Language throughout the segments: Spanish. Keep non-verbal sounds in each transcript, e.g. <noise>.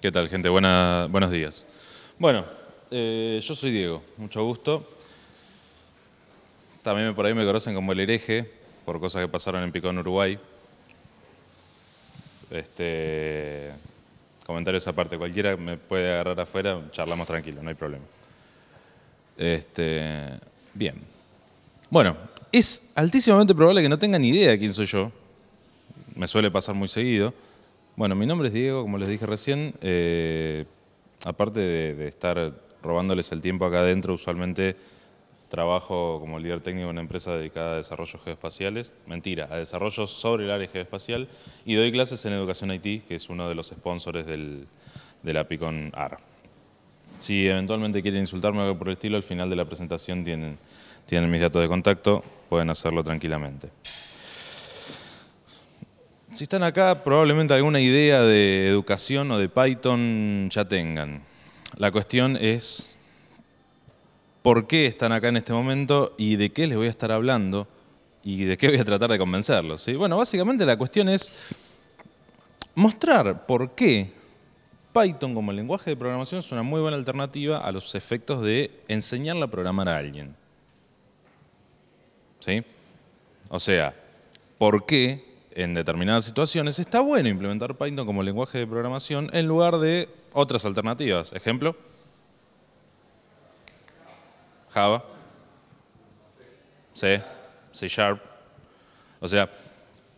¿Qué tal, gente? buenos días. Bueno, eh, yo soy Diego, mucho gusto. También por ahí me conocen como el hereje, por cosas que pasaron en Picón, Uruguay. Este, comentarios aparte, cualquiera me puede agarrar afuera, charlamos tranquilo, no hay problema. Este, bien. Bueno, es altísimamente probable que no tengan ni idea de quién soy yo. Me suele pasar muy seguido. Bueno, mi nombre es Diego, como les dije recién. Eh, aparte de, estar robándoles el tiempo acá adentro, usualmente trabajo como líder técnico en una empresa dedicada a desarrollos geoespaciales. Mentira, a desarrollos sobre el área geoespacial. Y doy clases en Educación IT, que es uno de los sponsors del, APICON AR. Si eventualmente quieren insultarme o algo por el estilo, al final de la presentación tienen, tienen mis datos de contacto, pueden hacerlo tranquilamente. Si están acá, probablemente alguna idea de educación o de Python ya tengan. La cuestión es por qué están acá en este momento y de qué les voy a estar hablando y de qué voy a tratar de convencerlos. Bueno, básicamente la cuestión es mostrar por qué Python como lenguaje de programación es una muy buena alternativa a los efectos de enseñarla a programar a alguien. ¿Sí? O sea, ¿por qué en determinadas situaciones, está bueno implementar Python como lenguaje de programación en lugar de otras alternativas. Ejemplo, Java, C, C Sharp. O sea,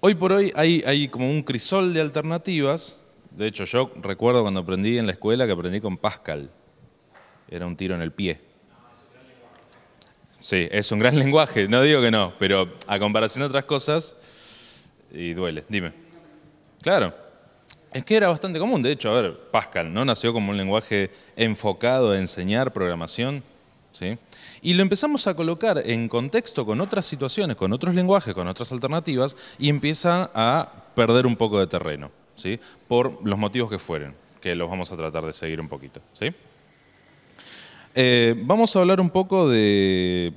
hoy por hoy hay, hay como un crisol de alternativas. De hecho, yo recuerdo cuando aprendí en la escuela que aprendí con Pascal. Era un tiro en el pie. Sí, es un gran <laughs> lenguaje, no digo que no, pero a comparación de otras cosas, y duele. Dime. Claro. Es que era bastante común. De hecho, a ver, Pascal, ¿no? Nació como un lenguaje enfocado a enseñar programación. ¿sí? Y lo empezamos a colocar en contexto con otras situaciones, con otros lenguajes, con otras alternativas, y empiezan a perder un poco de terreno, ¿sí? Por los motivos que fueren, que los vamos a tratar de seguir un poquito, ¿sí? Eh, vamos a hablar un poco de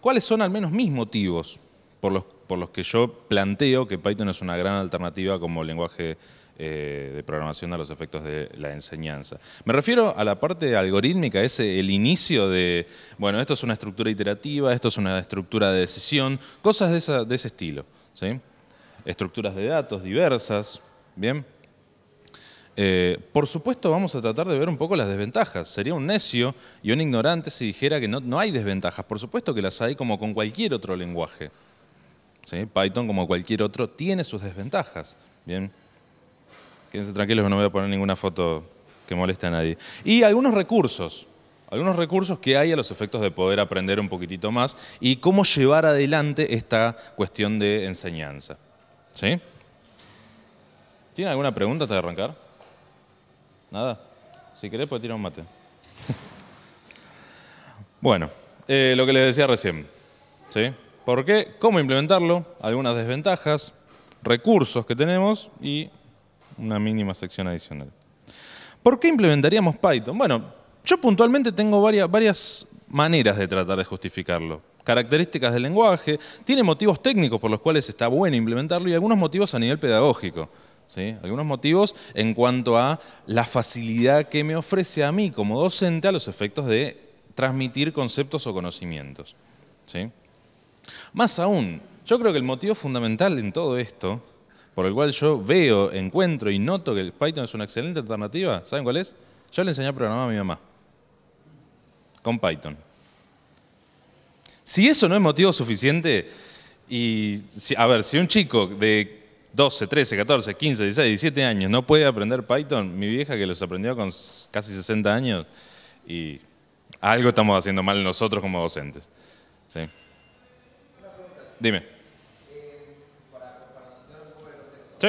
cuáles son al menos mis motivos por los por los que yo planteo que Python es una gran alternativa como lenguaje eh, de programación a los efectos de la enseñanza. Me refiero a la parte algorítmica, es el inicio de, bueno, esto es una estructura iterativa, esto es una estructura de decisión, cosas de, ese estilo. ¿sí? Estructuras de datos diversas, ¿bien? Eh, por supuesto, vamos a tratar de ver un poco las desventajas. Sería un necio y un ignorante si dijera que no hay desventajas. Por supuesto que las hay como con cualquier otro lenguaje. Python, como cualquier otro, tiene sus desventajas. Bien. Quédense tranquilos, no voy a poner ninguna foto que moleste a nadie. Y algunos recursos, algunos recursos que hay a los efectos de poder aprender un poquitito más y cómo llevar adelante esta cuestión de enseñanza. ¿Sí? ¿Tiene alguna pregunta antes de arrancar? ¿Nada? Si querés, puedes tirar un mate. <laughs> bueno, eh, lo que les decía recién. ¿Sí? ¿Por qué? ¿Cómo implementarlo? Algunas desventajas, recursos que tenemos y una mínima sección adicional. ¿Por qué implementaríamos Python? Bueno, yo puntualmente tengo varias, varias maneras de tratar de justificarlo. Características del lenguaje, tiene motivos técnicos por los cuales está bueno implementarlo y algunos motivos a nivel pedagógico. ¿Sí? Algunos motivos en cuanto a la facilidad que me ofrece a mí como docente a los efectos de transmitir conceptos o conocimientos. ¿Sí? Más aún, yo creo que el motivo fundamental en todo esto, por el cual yo veo, encuentro y noto que el Python es una excelente alternativa, ¿saben cuál es? Yo le enseñé a programar a mi mamá con Python. Si eso no es motivo suficiente, y a ver, si un chico de 12, 13, 14, 15, 16, 17 años no puede aprender Python, mi vieja que los aprendió con casi 60 años, y algo estamos haciendo mal nosotros como docentes. ¿sí? Dime. Eh, sí.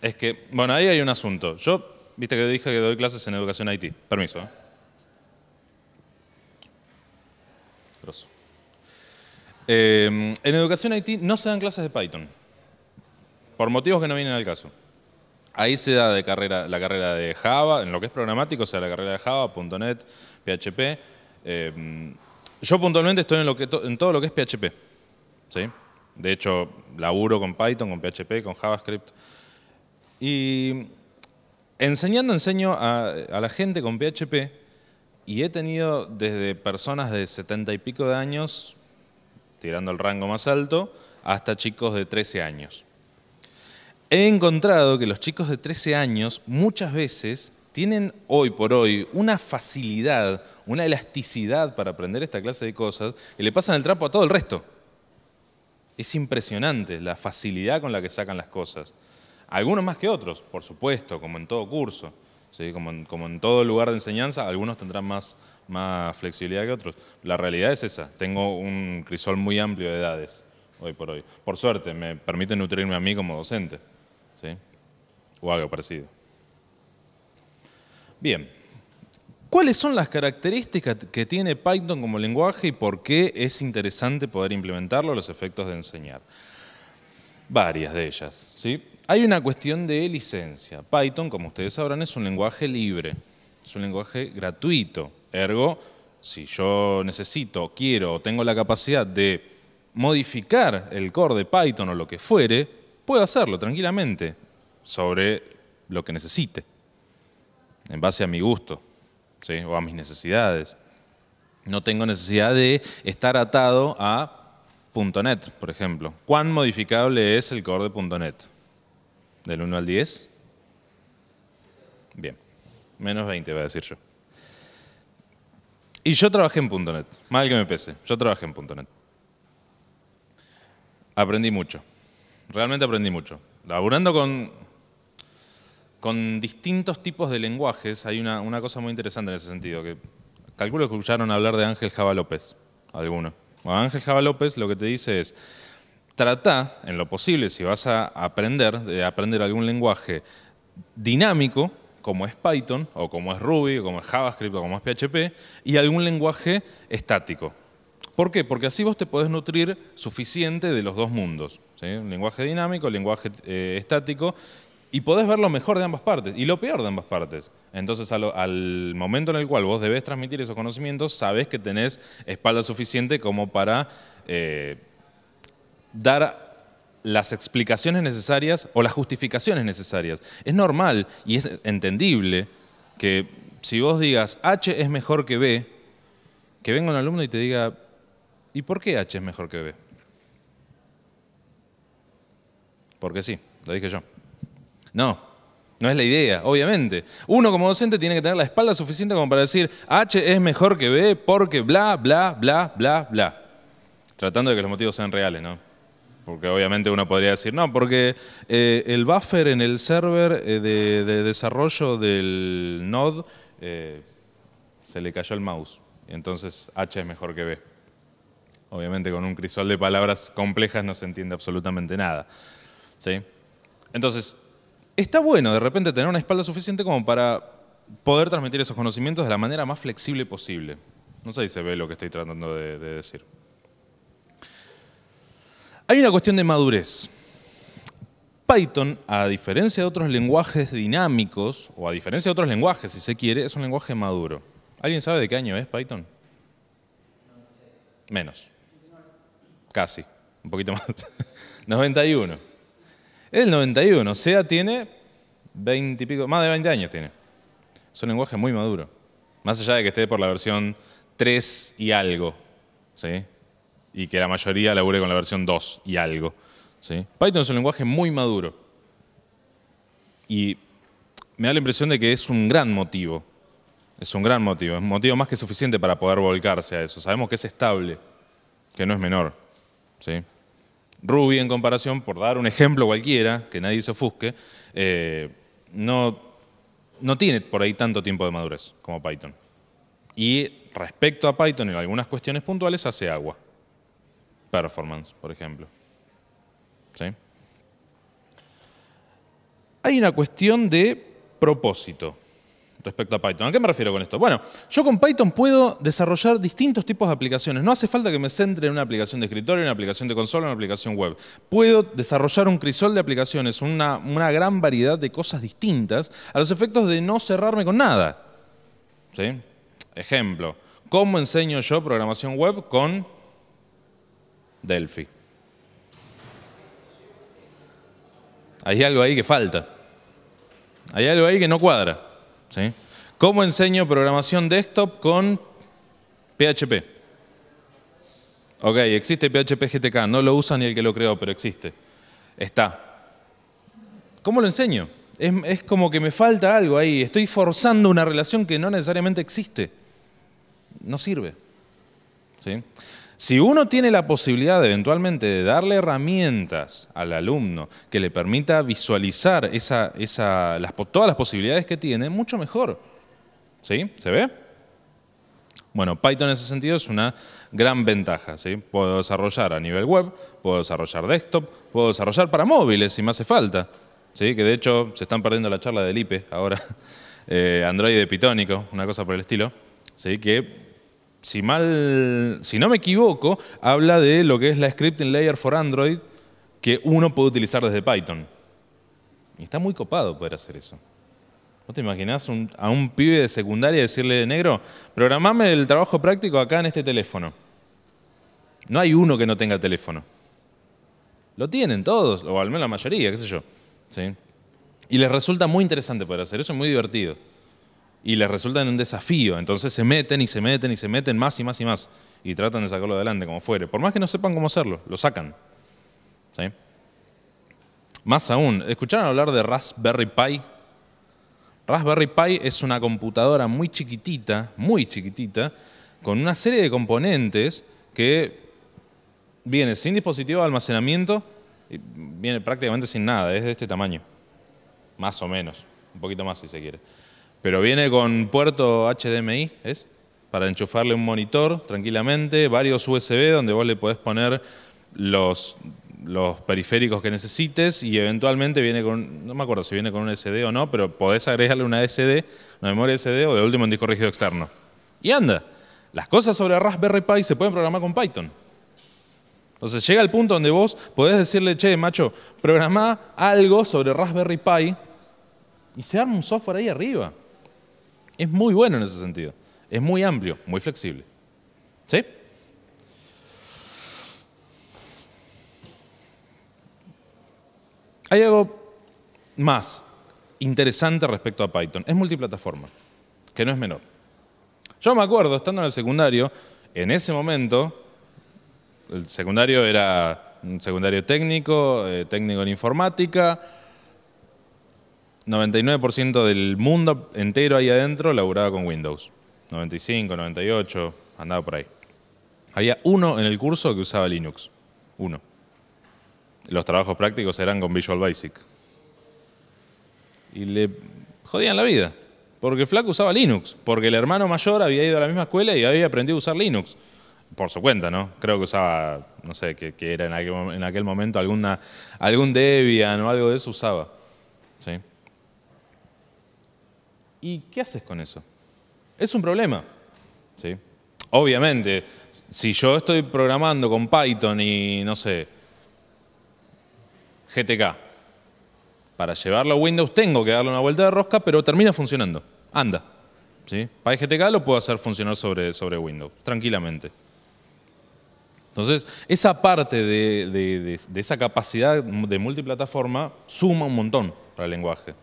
Es que, bueno, ahí hay un asunto. Yo, viste que dije que doy clases en educación IT. Permiso. ¿eh? Em, en educación IT no se dan clases de Python, por motivos que no vienen al caso. Ahí se da de carrera, la carrera de Java, en lo que es programático, o sea, la carrera de Java, .NET, PHP. Em, yo puntualmente estoy en, todo lo que es PHP. ¿sí? De hecho, laburo con Python, con PHP, con JavaScript. Y enseñando enseño a, la gente con PHP y he tenido desde personas de setenta y pico de años, tirando el rango más alto, hasta chicos de 13 años. He encontrado que los chicos de 13 años muchas veces tienen hoy por hoy una facilidad, una elasticidad para aprender esta clase de cosas y le pasan el trapo a todo el resto. Es impresionante la facilidad con la que sacan las cosas. Algunos más que otros, por supuesto, como en todo curso, ¿sí? como, en, como, en, todo lugar de enseñanza, algunos tendrán más, más flexibilidad que otros. La realidad es esa, tengo un crisol muy amplio de edades hoy por hoy. Por suerte, me permite nutrirme a mí como docente, ¿sí? o algo parecido. Bien. ¿Cuáles son las características que tiene Python como lenguaje y por qué es interesante poder implementarlo a los efectos de enseñar? Varias de ellas. ¿sí? Hay una cuestión de licencia. Python, como ustedes sabrán, es un lenguaje libre, es un lenguaje gratuito. Ergo, si yo necesito, quiero o tengo la capacidad de modificar el core de Python o lo que fuere, puedo hacerlo tranquilamente sobre lo que necesite en base a mi gusto ¿sí? o a mis necesidades. No tengo necesidad de estar atado a .NET, por ejemplo. ¿Cuán modificable es el core de .NET? ¿Del 1 al 10? Bien, menos 20 voy a decir yo. Y yo trabajé en .NET, mal que me pese, yo trabajé en .NET. Aprendí mucho, realmente aprendí mucho. Laburando con con distintos tipos de lenguajes. Hay una, cosa muy interesante en ese sentido, que calculo que escucharon hablar de Ángel Java López, alguno. Ángel Java López lo que te dice es, trata, en lo posible, si vas a aprender, de aprender algún lenguaje dinámico, como es Python, o como es Ruby, o como es JavaScript, o como es PHP, y algún lenguaje estático. ¿Por qué? Porque así vos te podés nutrir suficiente de los dos mundos. lenguaje dinámico, lenguaje eh, estático, y podés ver lo mejor de ambas partes y lo peor de ambas partes. Entonces, al, momento en el cual vos debés transmitir esos conocimientos, sabés que tenés espalda suficiente como para eh, dar las explicaciones necesarias o las justificaciones necesarias. Es normal y es entendible que si vos digas H es mejor que B, que venga un alumno y te diga, ¿y por qué H es mejor que B? Porque sí, lo dije yo. No, no es la idea, obviamente. Uno como docente tiene que tener la espalda suficiente como para decir H es mejor que B porque bla, bla, bla, bla, bla. Tratando de que los motivos sean reales, ¿no? Porque obviamente uno podría decir, no, porque eh, el buffer en el server eh, de, desarrollo del node eh, se le cayó el mouse. Entonces H es mejor que B. Obviamente con un crisol de palabras complejas no se entiende absolutamente nada. ¿Sí? Entonces, está bueno de repente tener una espalda suficiente como para poder transmitir esos conocimientos de la manera más flexible posible. No sé si se ve lo que estoy tratando de, decir. Hay una cuestión de madurez. Python, a diferencia de otros lenguajes dinámicos, o a diferencia de otros lenguajes, si se quiere, es un lenguaje maduro. ¿Alguien sabe de qué año es Python? Menos. Casi. Un poquito más. 91. <laughs> El 91, o sea, tiene 20 pico, más de 20 años tiene. Es un lenguaje muy maduro. Más allá de que esté por la versión 3 y algo, ¿sí? Y que la mayoría labure con la versión 2 y algo, ¿sí? Python es un lenguaje muy maduro. Y me da la impresión de que es un gran motivo. Es un gran motivo. Es un motivo más que suficiente para poder volcarse a eso. Sabemos que es estable, que no es menor, ¿sí? Ruby en comparación, por dar un ejemplo cualquiera, que nadie se ofusque, eh, no, tiene por ahí tanto tiempo de madurez como Python. Y respecto a Python en algunas cuestiones puntuales hace agua. Performance, por ejemplo. Hay una cuestión de propósito respecto a Python. ¿A qué me refiero con esto? Bueno, yo con Python puedo desarrollar distintos tipos de aplicaciones. No hace falta que me centre en una aplicación de escritorio, en una aplicación de consola, en una aplicación web. Puedo desarrollar un crisol de aplicaciones, una, gran variedad de cosas distintas, a los efectos de no cerrarme con nada. Ejemplo, ¿cómo enseño yo programación web con Delphi? Hay algo ahí que falta. Hay algo ahí que no cuadra. ¿Cómo enseño programación desktop con PHP? Ok, existe PHP GTK, no lo usa ni el que lo creó, pero existe. Está. ¿Cómo lo enseño? Es, es, como que me falta algo ahí. Estoy forzando una relación que no necesariamente existe. No sirve. ¿Sí? Si uno tiene la posibilidad eventualmente de darle herramientas al alumno que le permita visualizar esa, todas las posibilidades que tiene, mucho mejor. ¿Sí? ¿Se ve? Bueno, Python en ese sentido es una gran ventaja. ¿sí? Puedo desarrollar a nivel web, puedo desarrollar desktop, puedo desarrollar para móviles si me hace falta. ¿sí? Que de hecho se están perdiendo la charla del IPE ahora, <laughs> eh, Android de Pitónico, una cosa por el estilo. ¿sí? Que si no me equivoco, habla de lo que es la scripting layer for Android que uno puede utilizar desde Python. Y está muy copado poder hacer eso. ¿No te imaginas a un pibe de secundaria decirle, negro, programame el trabajo práctico acá en este teléfono? No hay uno que no tenga teléfono. Lo tienen todos, o al menos la mayoría, qué sé yo. ¿Sí? Y les resulta muy interesante poder hacer eso, es muy divertido y les resulta en un desafío. Entonces se meten y se meten y se meten más y más y más y tratan de sacarlo adelante como fuere. Por más que no sepan cómo hacerlo, lo sacan. Más aún, ¿escucharon hablar de Raspberry Pi? Raspberry Pi es una computadora muy chiquitita, muy chiquitita, con una serie de componentes que viene sin dispositivo de almacenamiento, y viene prácticamente sin nada, es de este tamaño, más o menos, un poquito más si se quiere. Pero viene con puerto HDMI, ¿es? Para enchufarle un monitor tranquilamente, varios USB donde vos le podés poner los, los periféricos que necesites y eventualmente viene con, no me acuerdo si viene con un SD o no, pero podés agregarle una SD, una memoria SD o de último un disco rígido externo. Y anda, las cosas sobre Raspberry Pi se pueden programar con Python. Entonces llega el punto donde vos podés decirle, che, macho, programá algo sobre Raspberry Pi y se arma un software ahí arriba es muy bueno en ese sentido. Es muy amplio, muy flexible. ¿Sí? Hay algo más interesante respecto a Python. Es multiplataforma, que no es menor. Yo me acuerdo, estando en el secundario, en ese momento, el secundario era un secundario técnico, eh, técnico en informática, 99% del mundo entero ahí adentro laburaba con Windows. 95, 98, andaba por ahí. Había uno en el curso que usaba Linux. Uno. Los trabajos prácticos eran con Visual Basic. Y le jodían la vida. Porque Flaco usaba Linux. Porque el hermano mayor había ido a la misma escuela y había aprendido a usar Linux. Por su cuenta, ¿no? Creo que usaba, no sé, que, era en aquel, en aquel, momento alguna, algún Debian o algo de eso usaba. ¿Sí? ¿Y qué haces con eso? Es un problema. ¿sí? Obviamente, si yo estoy programando con Python y, no sé, GTK, para llevarlo a Windows tengo que darle una vuelta de rosca, pero termina funcionando. Anda. ¿sí? PyGTK lo puedo hacer funcionar sobre, sobre Windows, tranquilamente. Entonces, esa parte de, de, esa capacidad de multiplataforma suma un montón para el lenguaje.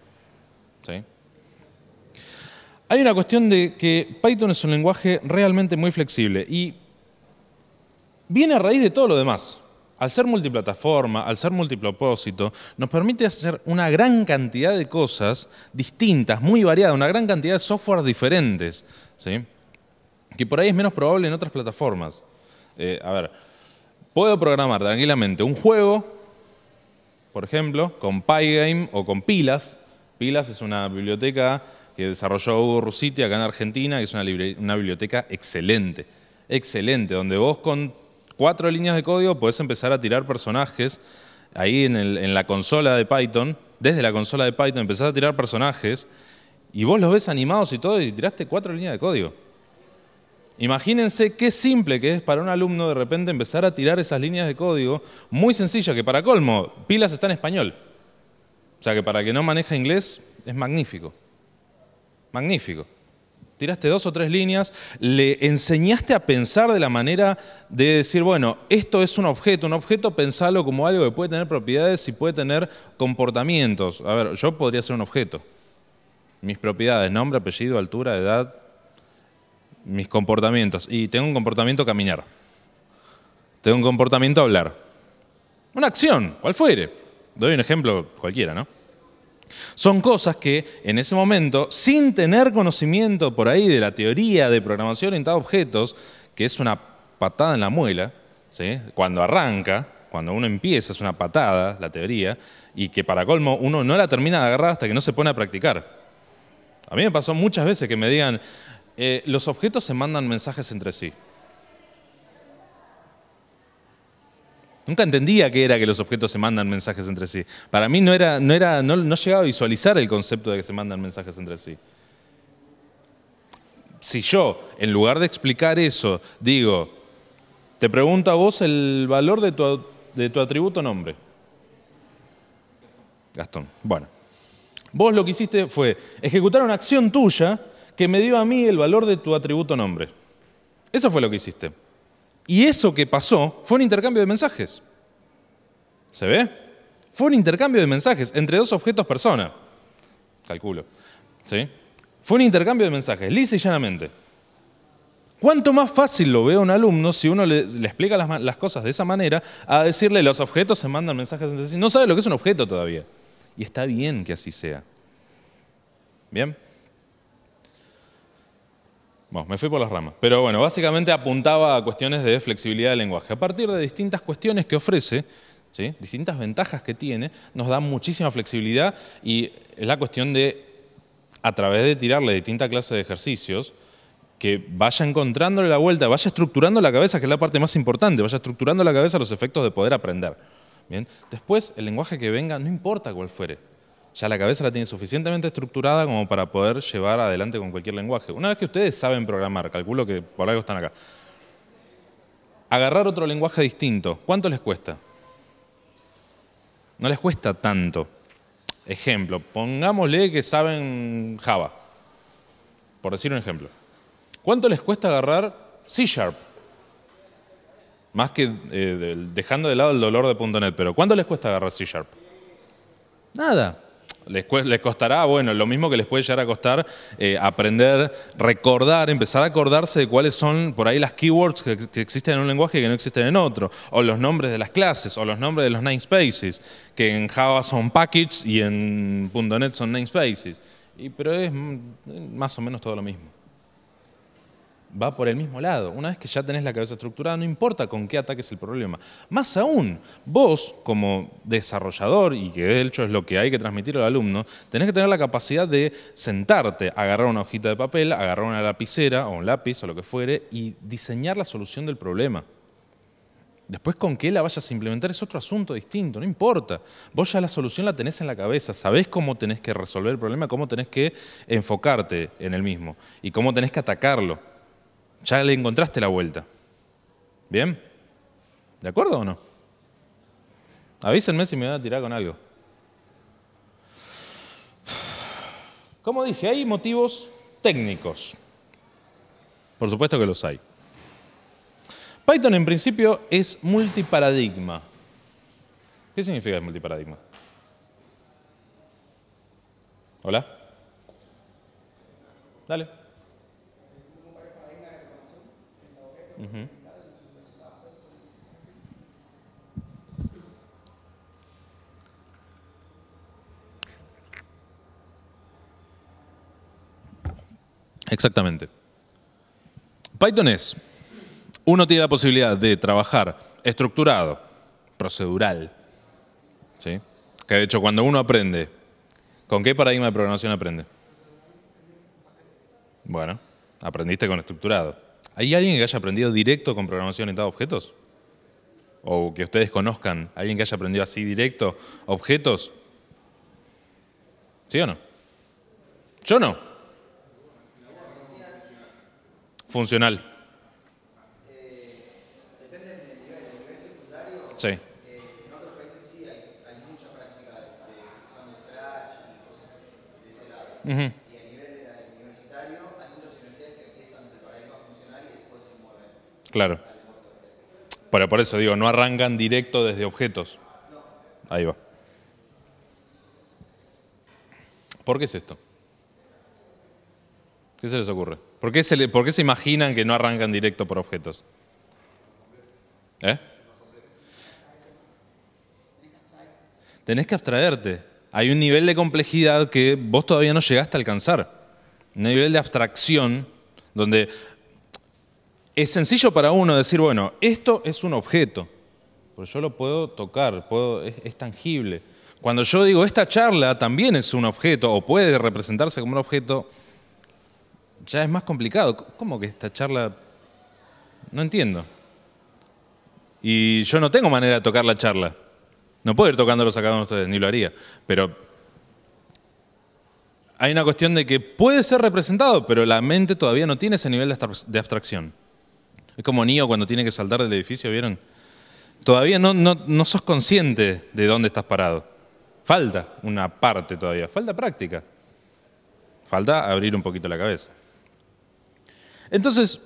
¿sí? Hay una cuestión de que Python es un lenguaje realmente muy flexible y viene a raíz de todo lo demás. Al ser multiplataforma, al ser multipropósito, nos permite hacer una gran cantidad de cosas distintas, muy variadas, una gran cantidad de software diferentes, ¿sí? que por ahí es menos probable en otras plataformas. Eh, a ver, puedo programar tranquilamente un juego, por ejemplo, con Pygame o con Pilas. Pilas es una biblioteca que desarrolló Hugo Rusiti acá en Argentina, que es una, biblioteca excelente, excelente, donde vos con cuatro líneas de código podés empezar a tirar personajes ahí en, la consola de Python, desde la consola de Python empezás a tirar personajes y vos los ves animados y todo y tiraste cuatro líneas de código. Imagínense qué simple que es para un alumno de repente empezar a tirar esas líneas de código, muy sencilla, que para colmo, pilas está en español. O sea que para que no maneja inglés es magnífico. Magnífico. Tiraste dos o tres líneas, le enseñaste a pensar de la manera de decir, bueno, esto es un objeto, un objeto pensalo como algo que puede tener propiedades y puede tener comportamientos. A ver, yo podría ser un objeto. Mis propiedades, nombre, apellido, altura, edad, mis comportamientos. Y tengo un comportamiento caminar. Tengo un comportamiento hablar. Una acción, cual fuere. Doy un ejemplo cualquiera, ¿no? Son cosas que en ese momento, sin tener conocimiento por ahí de la teoría de programación orientada a objetos, que es una patada en la muela, cuando arranca, cuando uno empieza, es una patada la teoría, y que para colmo uno no la termina de agarrar hasta que no se pone a practicar. A mí me pasó muchas veces que me digan, eh, los objetos se mandan mensajes entre sí. Nunca entendía qué era que los objetos se mandan mensajes entre sí. Para mí no, era, no, era, no, llegaba a visualizar el concepto de que se mandan mensajes entre sí. Si yo, en lugar de explicar eso, digo, te pregunto a vos el valor de tu, de tu atributo nombre. Gastón. Bueno. Vos lo que hiciste fue ejecutar una acción tuya que me dio a mí el valor de tu atributo nombre. Eso fue lo que hiciste. Y eso que pasó fue un intercambio de mensajes. ¿Se ve? Fue un intercambio de mensajes entre dos objetos persona. Calculo. ¿Sí? Fue un intercambio de mensajes, lisa y llanamente. ¿Cuánto más fácil lo ve un alumno si uno le, explica las, cosas de esa manera a decirle los objetos se mandan mensajes entre sí? No sabe lo que es un objeto todavía. Y está bien que así sea. ¿Bien? Bueno, me fui por las ramas. Pero bueno, básicamente apuntaba a cuestiones de flexibilidad del lenguaje. A partir de distintas cuestiones que ofrece, ¿sí? distintas ventajas que tiene, nos da muchísima flexibilidad y la cuestión de, a través de tirarle distintas clases de ejercicios, que vaya encontrándole la vuelta, vaya estructurando la cabeza, que es la parte más importante, vaya estructurando la cabeza los efectos de poder aprender. ¿Bien? Después, el lenguaje que venga, no importa cuál fuere, ya la cabeza la tiene suficientemente estructurada como para poder llevar adelante con cualquier lenguaje. Una vez que ustedes saben programar, calculo que por algo están acá, agarrar otro lenguaje distinto, ¿cuánto les cuesta? No les cuesta tanto. Ejemplo, pongámosle que saben Java, por decir un ejemplo. ¿Cuánto les cuesta agarrar C Sharp? Más que eh, dejando de lado el dolor de .NET, pero ¿cuánto les cuesta agarrar C Sharp? Nada. Les, costará, bueno, lo mismo que les puede llegar a costar eh, aprender, recordar, empezar a acordarse de cuáles son por ahí las keywords que, existen en un lenguaje que no existen en otro, o los nombres de las clases, o los nombres de los namespaces, que en Java son packages y en .NET son namespaces. Y, pero es más o menos todo lo mismo va por el mismo lado. Una vez que ya tenés la cabeza estructurada, no importa con qué ataques el problema. Más aún, vos como desarrollador, y que de hecho es lo que hay que transmitir al alumno, tenés que tener la capacidad de sentarte, agarrar una hojita de papel, agarrar una lapicera o un lápiz o lo que fuere, y diseñar la solución del problema. Después con qué la vayas a implementar es otro asunto distinto, no importa. Vos ya la solución la tenés en la cabeza, sabés cómo tenés que resolver el problema, cómo tenés que enfocarte en el mismo y cómo tenés que atacarlo. Ya le encontraste la vuelta. ¿Bien? ¿De acuerdo o no? Avísenme si me van a tirar con algo. Como dije, hay motivos técnicos. Por supuesto que los hay. Python en principio es multiparadigma. ¿Qué significa el multiparadigma? ¿Hola? Dale. Exactamente. Python es, uno tiene la posibilidad de trabajar estructurado, procedural, ¿sí? que de hecho cuando uno aprende, ¿con qué paradigma de programación aprende? Bueno, aprendiste con estructurado. ¿Hay alguien que haya aprendido directo con programación orientada a objetos? ¿O que ustedes conozcan, alguien que haya aprendido así directo, objetos? ¿Sí o no? Yo no. ¿Funcional? Depende del nivel secundario. Sí. En otros países sí, hay muchas prácticas de usando Scratch y cosas de ese lado. Claro. Pero por eso digo, no arrancan directo desde objetos. Ahí va. ¿Por qué es esto? ¿Qué se les ocurre? ¿Por qué se, por qué se imaginan que no arrancan directo por objetos? ¿Eh? Tenés que abstraerte. Hay un nivel de complejidad que vos todavía no llegaste a alcanzar. Un nivel de abstracción donde es sencillo para uno decir, bueno, esto es un objeto, pero yo lo puedo tocar, es, tangible. Cuando yo digo, esta charla también es un objeto o puede representarse como un objeto, ya es más complicado. ¿Cómo que esta charla? No entiendo. Y yo no tengo manera de tocar la charla. No puedo ir tocándolos a cada uno ustedes, ni lo haría. Pero hay una cuestión de que puede ser representado, pero la mente todavía no tiene ese nivel de abstracción. Es como Nio cuando tiene que saltar del edificio, ¿vieron? Todavía no, no sos consciente de dónde estás parado. Falta una parte todavía, falta práctica. Falta abrir un poquito la cabeza. Entonces,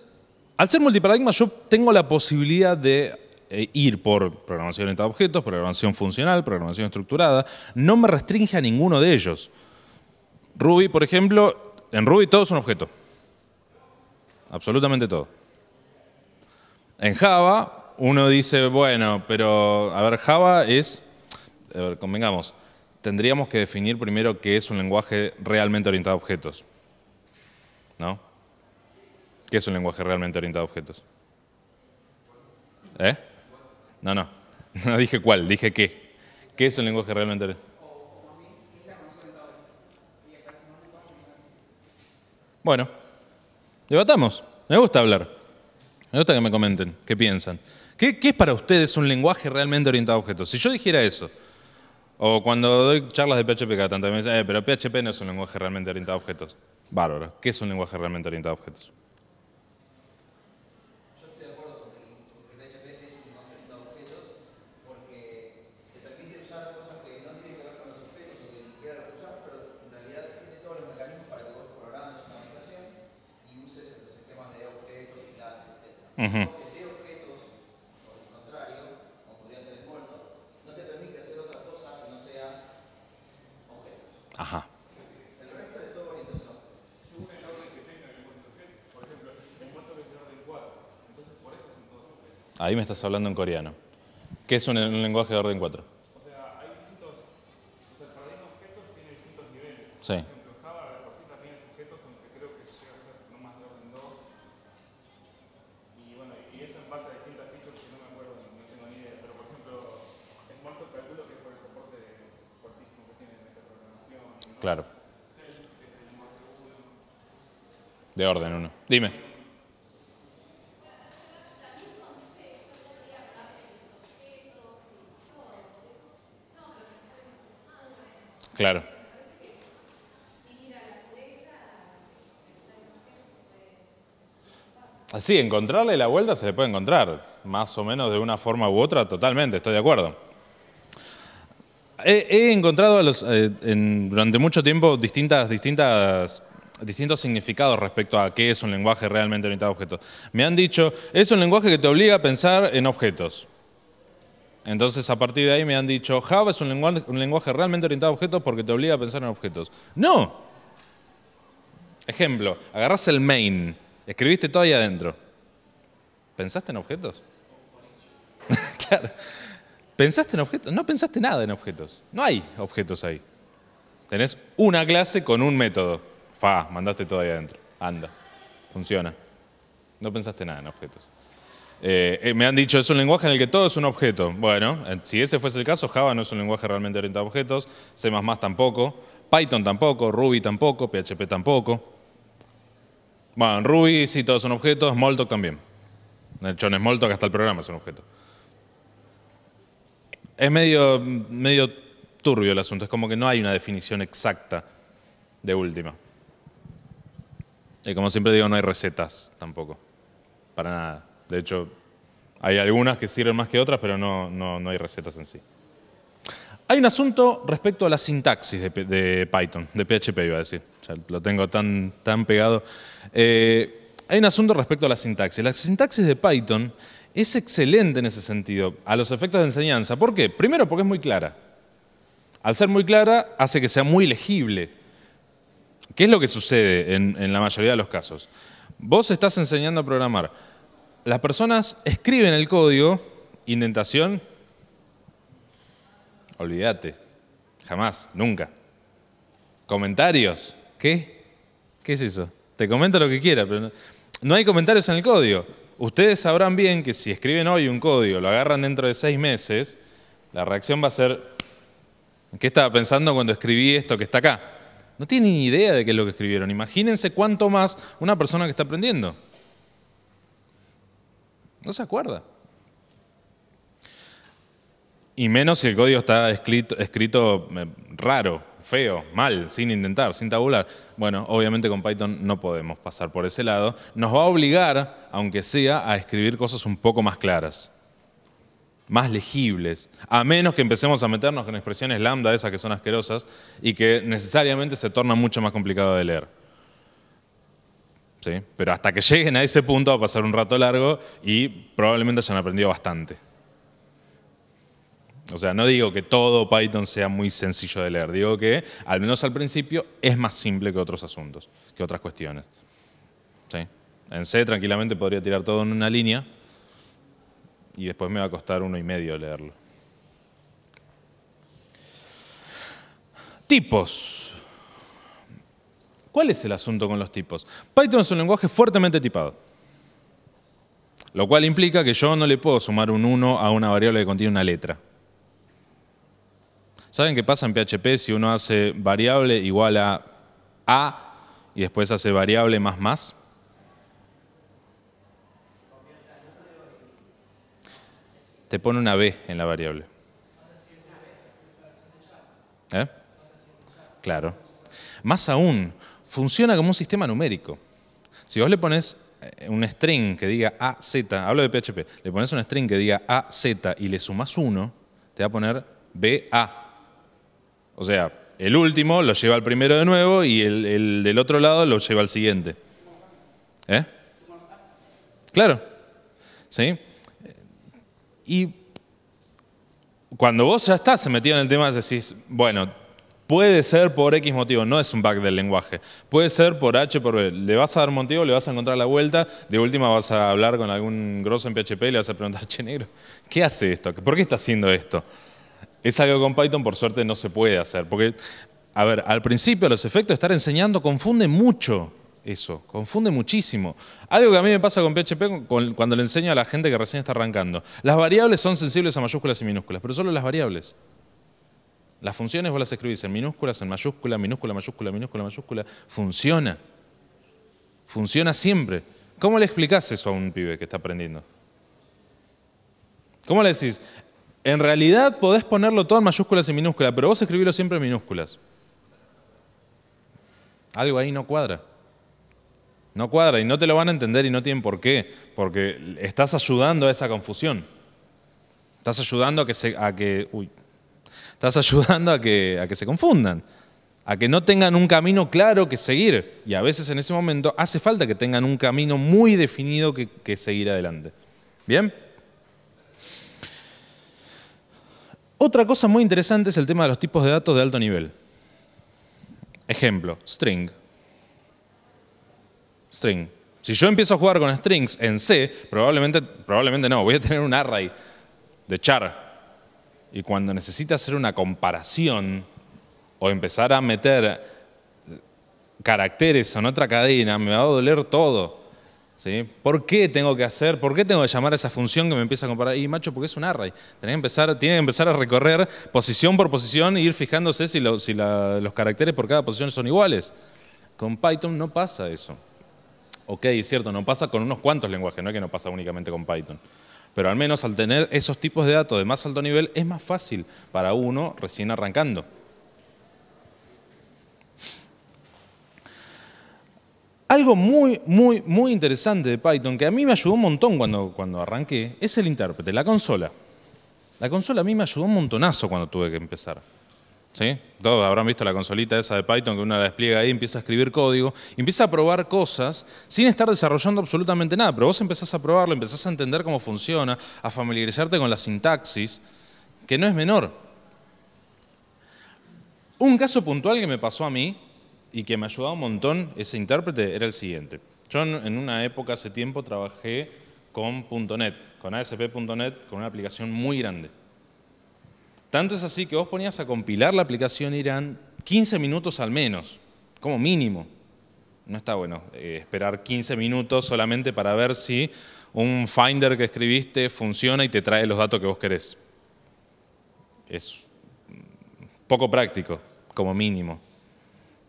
al ser multiparadigma, yo tengo la posibilidad de eh, ir por programación orientada a objetos, programación funcional, programación estructurada. No me restringe a ninguno de ellos. Ruby, por ejemplo, en Ruby todo es un objeto. Absolutamente todo. En Java uno dice, bueno, pero a ver, Java es, a ver, convengamos, tendríamos que definir primero qué es un lenguaje realmente orientado a objetos. ¿No? ¿Qué es un lenguaje realmente orientado a objetos? ¿Eh? No, no. <laughs> No dije cuál, dije qué. ¿Qué es un lenguaje realmente orientado? a objetos? Bueno, debatamos. Me gusta hablar. Me gusta que me comenten, qué piensan. ¿Qué, es para ustedes un lenguaje realmente orientado a objetos? Si yo dijera eso, o cuando doy charlas de PHP, tanto me dicen, eh, pero PHP no es un lenguaje realmente orientado a objetos. Bárbaro. ¿Qué es un lenguaje realmente orientado a objetos? objetos. No no te permite hacer otra cosa que sea objetos. Ajá. El resto de todo orientación. Según el orden que tenga en cuanto objetos, Por ejemplo, en cuanto tiene orden 4. Entonces, por eso son todos objetos. Ahí me estás hablando en coreano. ¿Qué es un, lenguaje de orden 4? O sea, hay distintos. O sea, el paradigma objetos tiene distintos niveles. Sí. de orden uno. Dime. Claro. Así, encontrarle la vuelta se le puede encontrar, más o menos de una forma u otra, totalmente, estoy de acuerdo. He, encontrado a los, eh, durante mucho tiempo distintas, distintas distintos significados respecto a qué es un lenguaje realmente orientado a objetos. Me han dicho, es un lenguaje que te obliga a pensar en objetos. Entonces, a partir de ahí me han dicho, Java es un lenguaje, realmente orientado a objetos porque te obliga a pensar en objetos. ¡No! Ejemplo, agarras el main, escribiste todo ahí adentro. ¿Pensaste en objetos? <laughs> claro. ¿Pensaste en objetos? No pensaste nada en objetos. No hay objetos ahí. Tenés una clase con un método. Fa, mandaste todo ahí adentro. Anda. Funciona. No pensaste nada en objetos. Eh, eh, me han dicho, es un lenguaje en el que todo es un objeto. Bueno, eh, si ese fuese el caso, Java no es un lenguaje realmente orientado a objetos, C++ tampoco, Python tampoco, Ruby tampoco, PHP tampoco. Bueno, Ruby sí, todos son objetos, Smalltalk también. De hecho, en Smalltalk hasta el programa es un objeto. Es medio, medio turbio el asunto, es como que no hay una definición exacta de última. Y como siempre digo, no hay recetas tampoco, para nada. De hecho, hay algunas que sirven más que otras, pero no, no, hay recetas en sí. Hay un asunto respecto a la sintaxis de, Python, de PHP iba a decir, ya lo tengo tan, tan pegado. Eh, hay un asunto respecto a la sintaxis. La sintaxis de Python es excelente en ese sentido, a los efectos de enseñanza. ¿Por qué? Primero porque es muy clara. Al ser muy clara, hace que sea muy legible ¿Qué es lo que sucede en, la mayoría de los casos? Vos estás enseñando a programar. Las personas escriben el código, indentación, olvídate, jamás, nunca. Comentarios, ¿qué? ¿Qué es eso? Te comento lo que quiera, pero no, no hay comentarios en el código. Ustedes sabrán bien que si escriben hoy un código, lo agarran dentro de seis meses, la reacción va a ser, ¿qué estaba pensando cuando escribí esto que está acá? No tiene ni idea de qué es lo que escribieron. Imagínense cuánto más una persona que está aprendiendo. No se acuerda. Y menos si el código está escrito, escrito eh, raro, feo, mal, sin intentar, sin tabular. Bueno, obviamente con Python no podemos pasar por ese lado. Nos va a obligar, aunque sea, a escribir cosas un poco más claras más legibles, a menos que empecemos a meternos con expresiones lambda, esas que son asquerosas, y que necesariamente se torna mucho más complicado de leer. ¿Sí? Pero hasta que lleguen a ese punto va a pasar un rato largo y probablemente hayan aprendido bastante. O sea, no digo que todo Python sea muy sencillo de leer, digo que al menos al principio es más simple que otros asuntos, que otras cuestiones. ¿Sí? En C tranquilamente podría tirar todo en una línea, y después me va a costar uno y medio leerlo. Tipos. ¿Cuál es el asunto con los tipos? Python es un lenguaje fuertemente tipado. Lo cual implica que yo no le puedo sumar un 1 a una variable que contiene una letra. ¿Saben qué pasa en PHP si uno hace variable igual a A y después hace variable más más? te pone una B en la variable. ¿Eh? Claro. Más aún, funciona como un sistema numérico. Si vos le pones eh, un string que diga AZ, hablo de PHP, le pones un string que diga AZ y le sumas uno, te va a poner BA. O sea, el último lo lleva al primero de nuevo y el, el del otro lado lo lleva al siguiente. ¿Eh? Claro. ¿Sí? Y cuando vos ya estás metido en el tema, decís, bueno, puede ser por X motivo, no es un bug del lenguaje, puede ser por H, por B, le vas a dar motivo, le vas a encontrar la vuelta, de última vas a hablar con algún grosso en PHP y le vas a preguntar, che negro, ¿qué hace esto? ¿Por qué está haciendo esto? Es algo con Python, por suerte, no se puede hacer, porque, a ver, al principio los efectos de estar enseñando confunden mucho eso. Confunde muchísimo. Algo que a mí me pasa con PHP cuando le enseño a la gente que recién está arrancando. Las variables son sensibles a mayúsculas y minúsculas, pero solo las variables. Las funciones vos las escribís en minúsculas, en mayúscula, minúscula, mayúscula, minúscula, mayúscula. Funciona. Funciona siempre. ¿Cómo le explicás eso a un pibe que está aprendiendo? ¿Cómo le decís? En realidad podés ponerlo todo en mayúsculas y minúsculas, pero vos escribilo siempre en minúsculas. Algo ahí no cuadra. No cuadra y no te lo van a entender y no tienen por qué, porque estás ayudando a esa confusión. Estás ayudando a que se, que, estás ayudando a que, a que se confundan, a que no tengan un camino claro que seguir. Y a veces en ese momento hace falta que tengan un camino muy definido que seguir adelante. ¿Bien? Otra cosa muy interesante es el tema de los tipos de datos de alto nivel. Ejemplo, string string. Si yo empiezo a jugar con strings en C, probablemente, probablemente no, voy a tener un array de char. Y cuando necesite hacer una comparación o empezar a meter caracteres en otra cadena, me va a doler todo. ¿Sí? ¿Por qué tengo que hacer? ¿Por qué tengo que llamar a esa función que me empieza a comparar? Y macho, porque es un array. que empezar, tiene que empezar a recorrer posición por posición e ir fijándose si, si los caracteres por cada posición son iguales. Con Python no pasa eso ok, es cierto, no pasa con unos cuantos lenguajes, no es que no pasa únicamente con Python. Pero al menos al tener esos tipos de datos de más alto nivel es más fácil para uno recién arrancando. Algo muy, muy, muy interesante de Python, que a mí me ayudó un montón cuando, cuando arranqué, es el intérprete, la consola. La consola a mí me ayudó un montonazo cuando tuve que empezar. ¿Sí? Todos habrán visto la consolita esa de Python que uno la despliega ahí, empieza a escribir código, empieza a probar cosas sin estar desarrollando absolutamente nada, pero vos empezás a probarlo, empezás a entender cómo funciona, a familiarizarte con la sintaxis, que no es menor. Un caso puntual que me pasó a mí y que me ayudó un montón ese intérprete era el siguiente. Yo en una época, hace tiempo, trabajé con .NET, con ASP.NET, con una aplicación muy grande. Tanto es así que vos ponías a compilar la aplicación irán 15 minutos al menos, como mínimo. No está bueno eh, esperar 15 minutos solamente para ver si un Finder que escribiste funciona y te trae los datos que vos querés. Es poco práctico, como mínimo.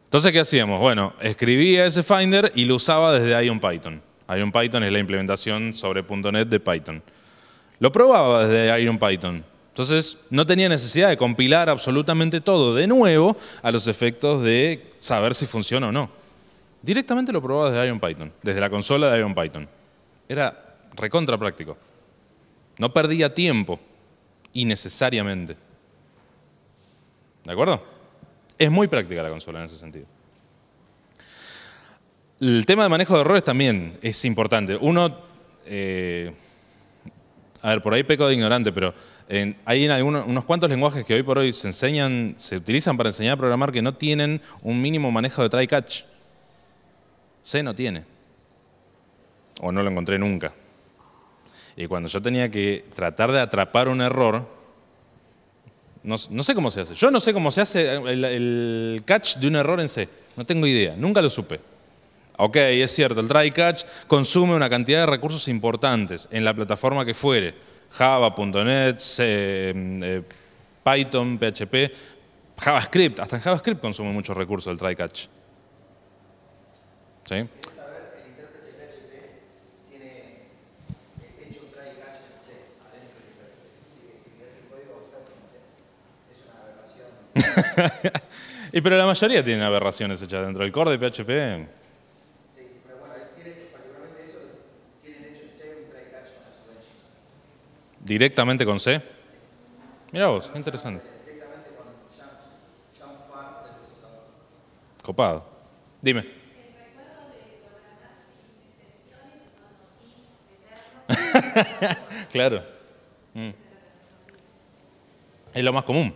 Entonces, ¿qué hacíamos? Bueno, escribía ese Finder y lo usaba desde IonPython. Python. Python es la implementación sobre .NET de Python. Lo probaba desde Ion Python entonces, no tenía necesidad de compilar absolutamente todo de nuevo a los efectos de saber si funciona o no. Directamente lo probaba desde Iron Python, desde la consola de Iron Python. Era recontra práctico. No perdía tiempo innecesariamente. ¿De acuerdo? Es muy práctica la consola en ese sentido. El tema de manejo de errores también es importante. Uno eh, a ver, por ahí peco de ignorante, pero hay en algunos, unos cuantos lenguajes que hoy por hoy se enseñan, se utilizan para enseñar a programar que no tienen un mínimo manejo de try-catch. C no tiene. O no lo encontré nunca. Y cuando yo tenía que tratar de atrapar un error, no, sé cómo se hace. Yo no sé cómo se hace el catch de un error en C. No tengo idea. Nunca lo supe. Ok, es cierto, el try catch consume una cantidad de recursos importantes en la plataforma que fuere, java.net, mm, eh, Python, PHP, JavaScript, hasta en JavaScript consume muchos recursos el try catch. ¿Sí? <laughs> y pero la mayoría tiene aberraciones hechas dentro del core de PHP. ¿Directamente con C? Mira vos, interesante. Copado. Dime. <laughs> claro. Mm. Es lo más común.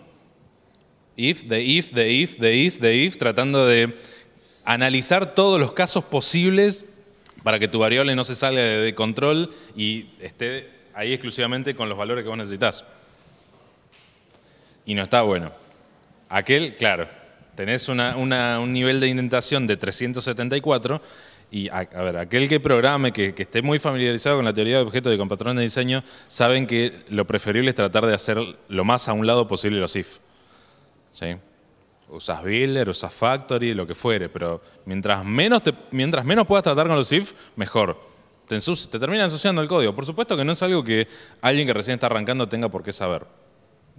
If, the if, the if, the if, the if, tratando de analizar todos los casos posibles para que tu variable no se salga de control y esté ahí exclusivamente con los valores que vos necesitas. Y no está bueno. Aquel, claro, tenés un nivel de indentación de 374 y, a, ver, aquel que programe, que, esté muy familiarizado con la teoría de objetos y con patrones de diseño, saben que lo preferible es tratar de hacer lo más a un lado posible los if. Usas Builder, usas Factory, lo que fuere, pero mientras menos, mientras menos puedas tratar con los if, mejor te, termina ensuciando el código. Por supuesto que no es algo que alguien que recién está arrancando tenga por qué saber.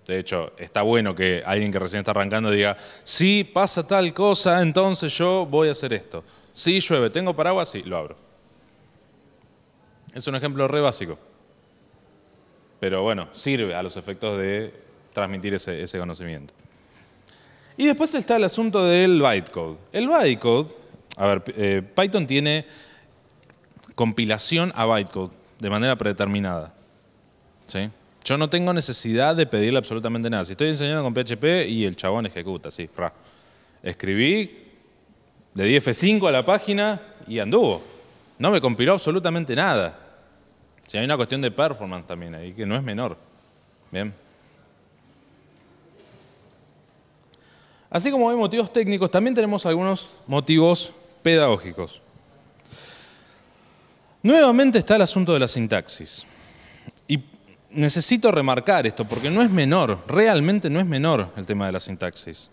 De hecho, está bueno que alguien que recién está arrancando diga, si pasa tal cosa, entonces yo voy a hacer esto. Si llueve, tengo paraguas, sí, lo abro. Es un ejemplo re básico. Pero bueno, sirve a los efectos de transmitir ese, conocimiento. Y después está el asunto del bytecode. El bytecode, a ver, eh, Python tiene compilación a bytecode de manera predeterminada. Yo no tengo necesidad de pedirle absolutamente nada. Si estoy enseñando con PHP y el chabón ejecuta, sí, ra. Escribí, le di F5 a la página y anduvo. No me compiló absolutamente nada. Si hay una cuestión de performance también ahí, que no es menor. Bien. Así como hay motivos técnicos, también tenemos algunos motivos pedagógicos. Nuevamente está el asunto de la sintaxis. Y necesito remarcar esto, porque no es menor, realmente no es menor el tema de la sintaxis.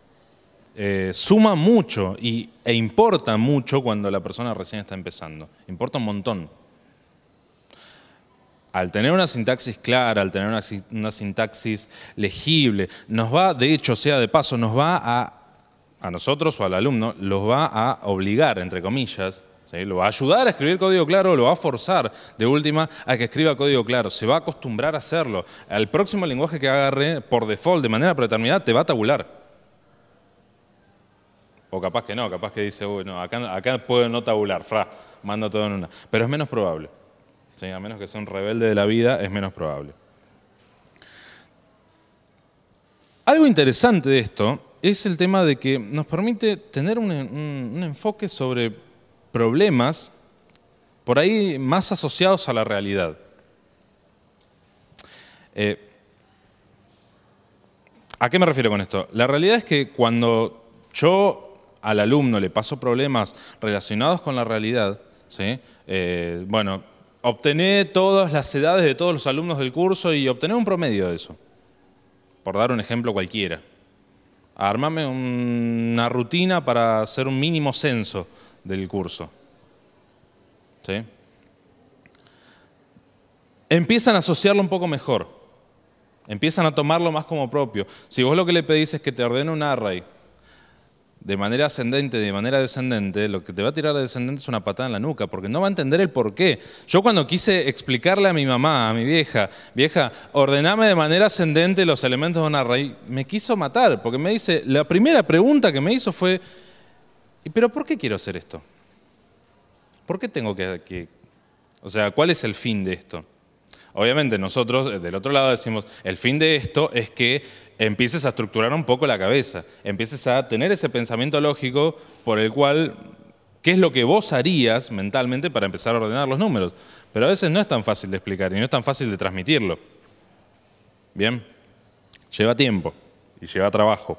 Eh, suma mucho y, e importa mucho cuando la persona recién está empezando. Importa un montón. Al tener una sintaxis clara, al tener una, una sintaxis legible, nos va, de hecho, sea de paso, nos va a, a nosotros o al alumno, los va a obligar, entre comillas, lo va a ayudar a escribir código claro, lo va a forzar de última a que escriba código claro, se va a acostumbrar a hacerlo. Al próximo lenguaje que agarre por default, de manera predeterminada, te va a tabular. O capaz que no, capaz que dice, bueno, acá, puedo no tabular, fra, mando todo en una. Pero es menos probable. A menos que sea un rebelde de la vida, es menos probable. Algo interesante de esto es el tema de que nos permite tener un enfoque sobre problemas por ahí más asociados a la realidad. Eh, ¿A qué me refiero con esto? La realidad es que cuando yo al alumno le paso problemas relacionados con la realidad, eh, bueno, obtener todas las edades de todos los alumnos del curso y obtener un promedio de eso, por dar un ejemplo cualquiera. Armame una rutina para hacer un mínimo censo del curso. ¿Sí? Empiezan a asociarlo un poco mejor. Empiezan a tomarlo más como propio. Si vos lo que le pedís es que te ordene un array de manera ascendente, de manera descendente, lo que te va a tirar de descendente es una patada en la nuca, porque no va a entender el por qué. Yo cuando quise explicarle a mi mamá, a mi vieja, vieja, ordename de manera ascendente los elementos de un array, me quiso matar, porque me dice, la primera pregunta que me hizo fue, ¿Pero por qué quiero hacer esto? ¿Por qué tengo que, que... O sea, ¿cuál es el fin de esto? Obviamente nosotros eh, del otro lado decimos, el fin de esto es que empieces a estructurar un poco la cabeza, empieces a tener ese pensamiento lógico por el cual, ¿qué es lo que vos harías mentalmente para empezar a ordenar los números? Pero a veces no es tan fácil de explicar y no es tan fácil de transmitirlo. Bien, lleva tiempo y lleva trabajo.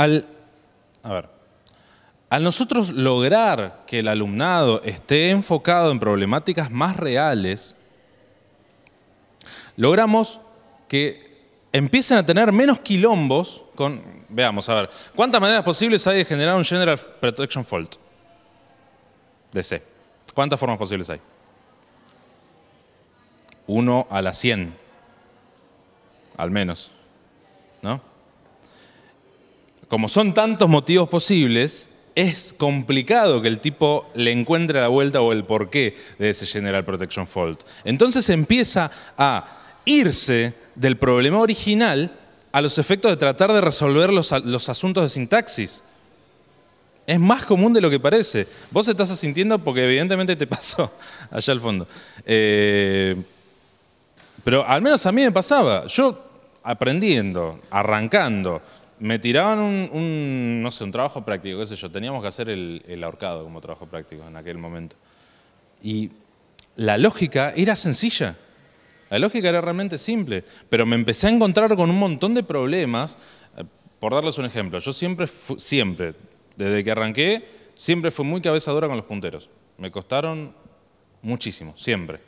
Al, a ver, nosotros lograr que el alumnado esté enfocado en problemáticas más reales, logramos que empiecen a tener menos quilombos con... Veamos, a ver, ¿cuántas maneras posibles hay de generar un General Protection Fault? DC. ¿Cuántas formas posibles hay? Uno a la 100, al menos. ¿No? como son tantos motivos posibles, es complicado que el tipo le encuentre la vuelta o el porqué de ese General Protection Fault. Entonces empieza a irse del problema original a los efectos de tratar de resolver los, asuntos de sintaxis. Es más común de lo que parece. Vos estás asintiendo porque evidentemente te <laughs> pasó allá al fondo. Eh, pero al menos a mí me pasaba. Yo aprendiendo, arrancando, me tiraban un, no sé, un trabajo práctico, qué sé yo. Teníamos que hacer el, ahorcado como trabajo práctico en aquel momento. Y la lógica era sencilla. La lógica era realmente simple, pero me empecé a encontrar con un montón de problemas. Eh, por darles un ejemplo, yo siempre, siempre, desde que arranqué, siempre fui muy cabezadora con los punteros. Me costaron muchísimo, siempre.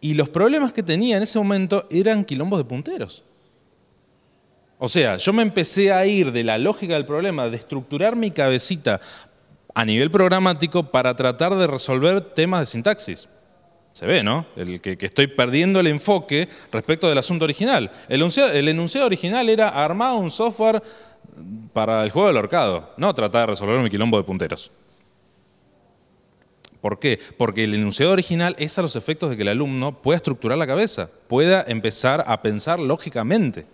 Y los problemas que tenía en ese momento eran quilombos de punteros. O sea, yo me empecé a ir de la lógica del problema, de estructurar mi cabecita a nivel programático para tratar de resolver temas de sintaxis. Se ve, ¿no? El que, estoy perdiendo el enfoque respecto del asunto original. El enunciado, original era armado un software para el juego del horcado, no tratar de resolver un quilombo de punteros. ¿Por qué? Porque el enunciado original es a los efectos de que el alumno pueda estructurar la cabeza, pueda empezar a pensar lógicamente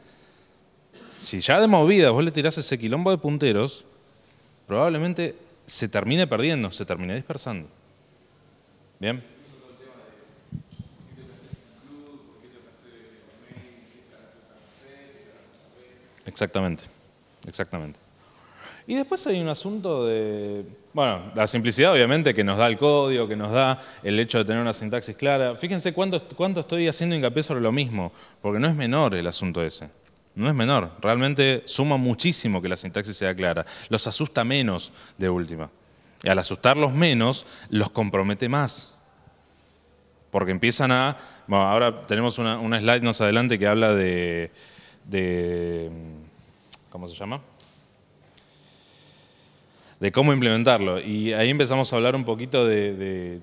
si ya de movida vos le tirás ese quilombo de punteros, probablemente se termine perdiendo, se termine dispersando. ¿Bien? Exactamente, exactamente. Y después hay un asunto de, bueno, la simplicidad obviamente que nos da el código, que nos da el hecho de tener una sintaxis clara. Fíjense cuánto, cuánto estoy haciendo hincapié sobre lo mismo, porque no es menor el asunto ese no es menor. Realmente suma muchísimo que la sintaxis sea clara. Los asusta menos de última. Y al asustarlos menos, los compromete más. Porque empiezan a... Bueno, ahora tenemos una, slide más adelante que habla de, ¿Cómo se llama? De cómo implementarlo. Y ahí empezamos a hablar un poquito de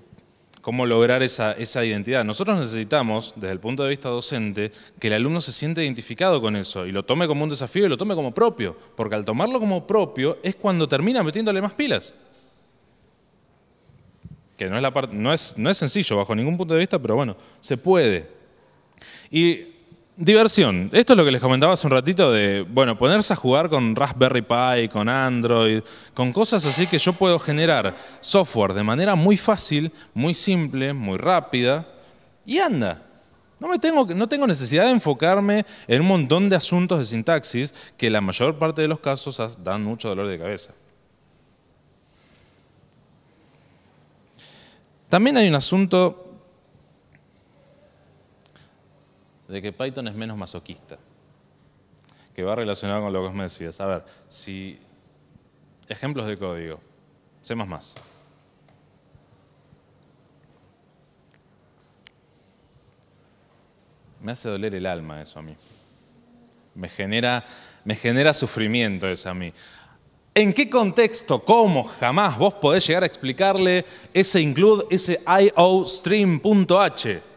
cómo lograr esa, identidad. Nosotros necesitamos, desde el punto de vista docente, que el alumno se siente identificado con eso y lo tome como un desafío y lo tome como propio, porque al tomarlo como propio es cuando termina metiéndole más pilas. Que no es, la no es, no es sencillo bajo ningún punto de vista, pero bueno, se puede. Y Diversión. Esto es lo que les comentaba hace un ratito de, bueno, ponerse a jugar con Raspberry Pi, con Android, con cosas así que yo puedo generar software de manera muy fácil, muy simple, muy rápida y anda. No, me tengo, no tengo necesidad de enfocarme en un montón de asuntos de sintaxis que la mayor parte de los casos dan mucho dolor de cabeza. También hay un asunto de que Python es menos masoquista, que va relacionado con lo que vos me decías. A ver, si ejemplos de código, C++. Me hace doler el alma eso a mí. Me genera, me genera sufrimiento eso a mí. ¿En qué contexto, cómo, jamás vos podés llegar a explicarle ese include, ese iostream.h?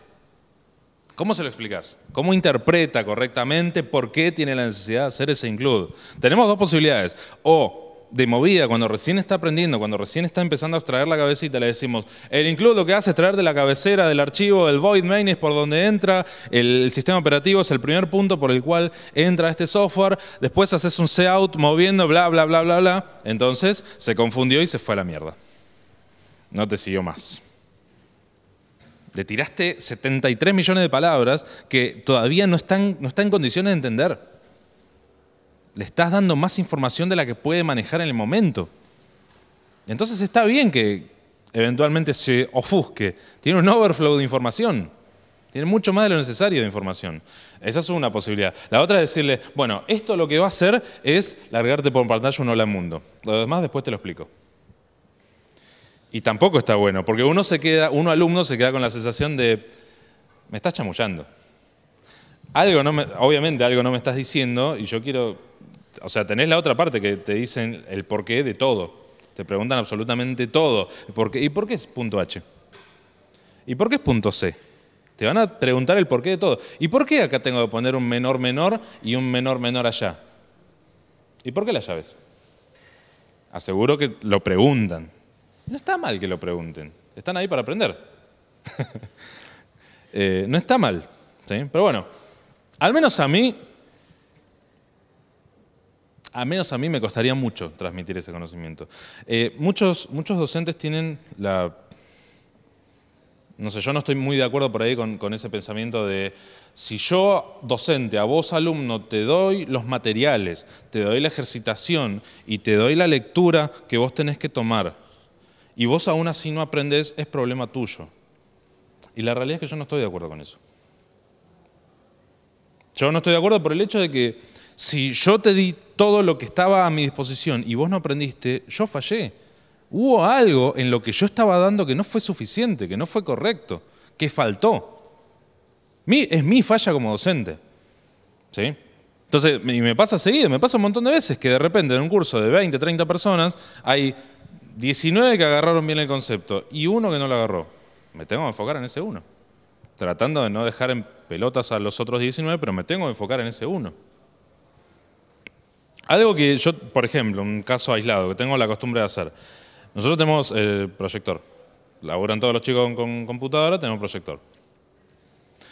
¿Cómo se lo explicas? ¿Cómo interpreta correctamente por qué tiene la necesidad de hacer ese include? Tenemos dos posibilidades. O de movida, cuando recién está aprendiendo, cuando recién está empezando a extraer la cabecita, le decimos, el include lo que hace es traer de la cabecera del archivo, el void main es por donde entra, el, sistema operativo es el primer punto por el cual entra este software, después haces un cout moviendo, bla, bla, bla, bla, bla. Entonces se confundió y se fue a la mierda. No te siguió más. Le tiraste 73 millones de palabras que todavía no están, está en condiciones de entender. Le estás dando más información de la que puede manejar en el momento. Entonces está bien que eventualmente se ofusque. Tiene un overflow de información. Tiene mucho más de lo necesario de información. Esa es una posibilidad. La otra es decirle, bueno, esto lo que va a hacer es largarte por pantalla un hola mundo. Lo demás después te lo explico. Y tampoco está bueno, porque uno se queda, uno alumno se queda con la sensación de, me estás chamullando. Algo no obviamente algo no me estás diciendo y yo quiero, o sea, tenés la otra parte que te dicen el porqué de todo. Te preguntan absolutamente todo. ¿Por qué? ¿Y por qué es punto H? ¿Y por qué es punto C? Te van a preguntar el porqué de todo. ¿Y por qué acá tengo que poner un menor menor y un menor menor allá? ¿Y por qué las llaves? Aseguro que lo preguntan. No está mal que lo pregunten, están ahí para aprender. <laughs> Eh, no está mal, ¿sí? Pero bueno, al menos a mí, al menos a mí me costaría mucho transmitir ese conocimiento. Eh, muchos, muchos docentes tienen la no sé, yo no estoy muy de acuerdo por ahí con, ese pensamiento de si yo, docente, a vos, alumno, te doy los materiales, te doy la ejercitación y te doy la lectura que vos tenés que tomar, y vos aún así no aprendés, es problema tuyo. Y la realidad es que yo no estoy de acuerdo con eso. Yo no estoy de acuerdo por el hecho de que si yo te di todo lo que estaba a mi disposición y vos no aprendiste, yo fallé. Hubo algo en lo que yo estaba dando que no fue suficiente, que no fue correcto, que faltó. es mi falla como docente. ¿Sí? Entonces, y me pasa seguido, me pasa un montón de veces que de repente en un curso de 20, 30 personas hay 19 que agarraron bien el concepto y uno que no lo agarró. Me tengo que enfocar en ese uno. Tratando de no dejar en pelotas a los otros 19, pero me tengo que enfocar en ese uno. Algo que yo, por ejemplo, un caso aislado que tengo la costumbre de hacer. Nosotros tenemos el eh, proyector. Laboran todos los chicos con, con computadora, tenemos proyector.